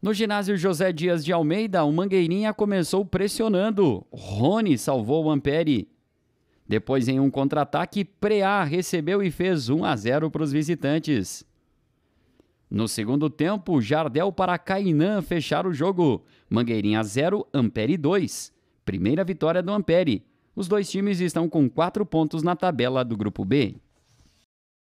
No ginásio José Dias de Almeida, o Mangueirinha começou pressionando. Rony salvou o Ampere. Depois, em um contra-ataque, Preá recebeu e fez 1 a 0 para os visitantes. No segundo tempo, Jardel para Cainã fechar o jogo. Mangueirinha 0, Ampere 2. Primeira vitória do Ampere. Os dois times estão com quatro pontos na tabela do Grupo B.